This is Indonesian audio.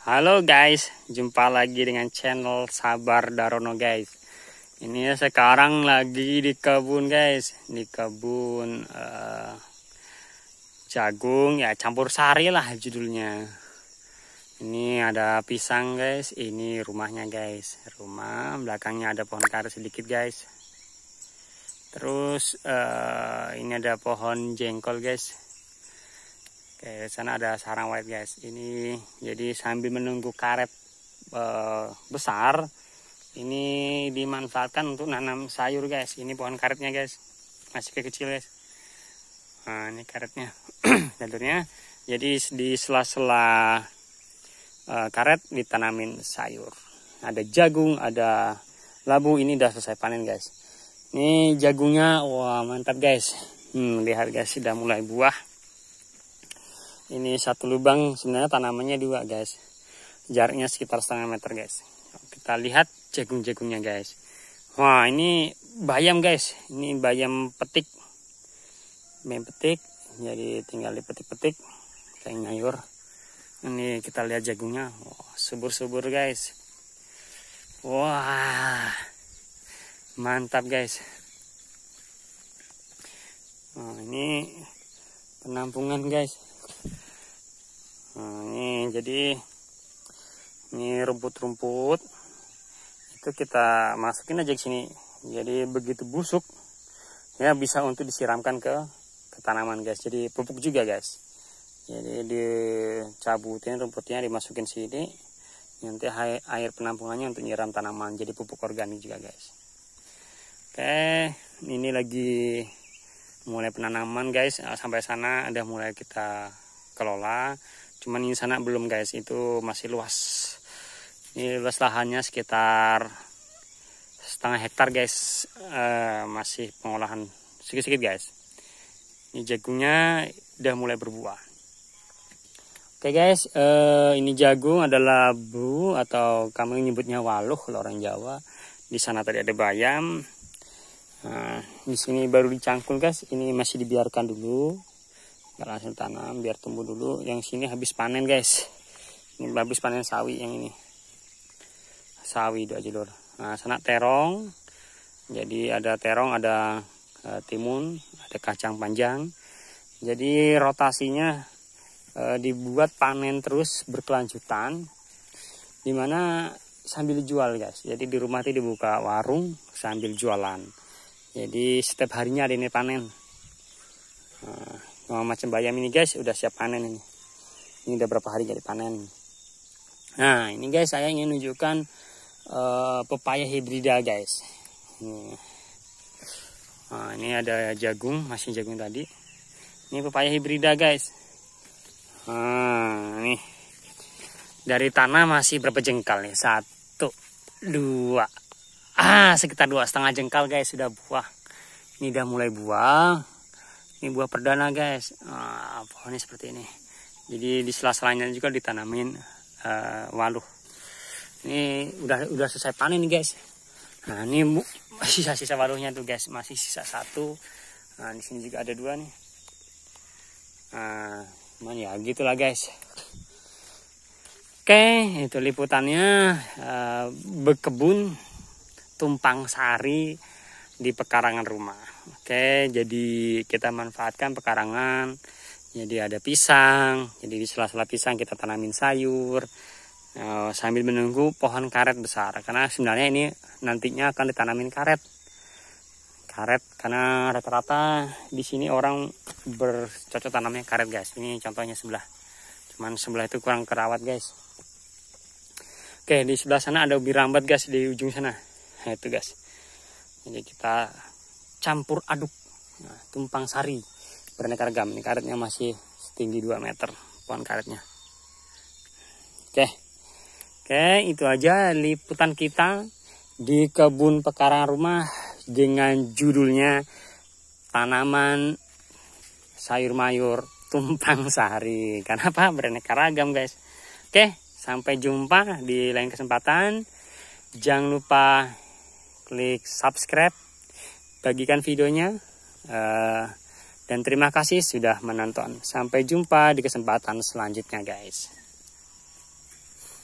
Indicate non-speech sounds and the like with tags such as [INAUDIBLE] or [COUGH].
Halo guys, jumpa lagi dengan channel Sabar Darono guys. Ini sekarang lagi di kebun guys, di kebun uh, jagung ya campur sari lah judulnya. Ini ada pisang guys, ini rumahnya guys, rumah belakangnya ada pohon karet sedikit guys. Terus uh, ini ada pohon jengkol guys Oke, sana ada sarang white guys. Ini jadi sambil menunggu karet e, besar, ini dimanfaatkan untuk nanam sayur guys. Ini pohon karetnya guys, masih kecil guys. Nah, ini karetnya, [CLEARS THROAT] jalurnya. Jadi di sela-sela e, karet ditanamin sayur. Ada jagung, ada labu. Ini udah selesai panen guys. Ini jagungnya, wah mantap guys. Hmm, lihat guys, sudah mulai buah ini satu lubang sebenarnya tanamannya dua guys jaraknya sekitar setengah meter guys kita lihat jagung-jagungnya guys wah ini bayam guys ini bayam petik bayam petik jadi tinggal dipetik-petik kayak ngayur ini kita lihat jagungnya subur-subur guys wah mantap guys nah, ini penampungan guys nah ini jadi ini rumput-rumput itu kita masukin aja ke sini jadi begitu busuk ya bisa untuk disiramkan ke ke tanaman guys jadi pupuk juga guys jadi dicabutin rumputnya dimasukin sini nanti air penampungannya untuk nyiram tanaman jadi pupuk organik juga guys oke ini lagi mulai penanaman guys sampai sana ada mulai kita kelola cuman ini sana belum guys itu masih luas ini luas lahannya sekitar setengah hektar guys uh, masih pengolahan sedikit-sedikit guys ini jagungnya udah mulai berbuah oke guys uh, ini jagung adalah bu atau kami nyebutnya waluh kalau orang Jawa di sana tadi ada bayam nah, di sini baru dicangkul guys ini masih dibiarkan dulu Ntar langsung tanam biar tumbuh dulu. Yang sini habis panen guys. Ini habis panen sawi yang ini. Sawi dua jalur. Nah sana terong. Jadi ada terong, ada e, timun, ada kacang panjang. Jadi rotasinya e, dibuat panen terus berkelanjutan. Dimana sambil jual guys. Jadi di rumah itu dibuka warung sambil jualan. Jadi setiap harinya ada ini panen. Nah, Nah, macam bayam ini guys udah siap panen ini. Ini udah berapa hari jadi panen. Nah ini guys saya ingin menunjukkan uh, pepaya hibrida guys. Ini. Nah, ini ada jagung masih jagung tadi. Ini pepaya hibrida guys. Nah, nih dari tanah masih berapa jengkal nih? Satu, dua, ah sekitar dua setengah jengkal guys sudah buah. Ini udah mulai buah ini buah perdana guys uh, pohonnya seperti ini jadi di sela-selanya juga ditanamin uh, waluh ini udah udah selesai panen nih guys nah ini [LAUGHS] sisa-sisa waluhnya tuh guys masih sisa satu nah di sini juga ada dua nih nah cuman ya gitulah guys oke itu liputannya uh, berkebun tumpang sari di pekarangan rumah. Oke, jadi kita manfaatkan pekarangan. Jadi ada pisang, jadi di sela-sela pisang kita tanamin sayur eh, sambil menunggu pohon karet besar. Karena sebenarnya ini nantinya akan ditanamin karet. Karet karena rata-rata di sini orang bercocok tanamnya karet, guys. Ini contohnya sebelah. Cuman sebelah itu kurang kerawat, guys. Oke, di sebelah sana ada ubi rambat, guys, di ujung sana. Nah, itu, guys ini kita campur aduk nah, tumpang sari beraneka ragam ini karetnya masih setinggi 2 meter pohon karetnya oke oke itu aja liputan kita di kebun pekarangan rumah dengan judulnya tanaman sayur mayur tumpang sari [LAUGHS] karena apa beraneka ragam guys oke sampai jumpa di lain kesempatan jangan lupa klik subscribe, bagikan videonya, eh, dan terima kasih sudah menonton. Sampai jumpa di kesempatan selanjutnya, guys.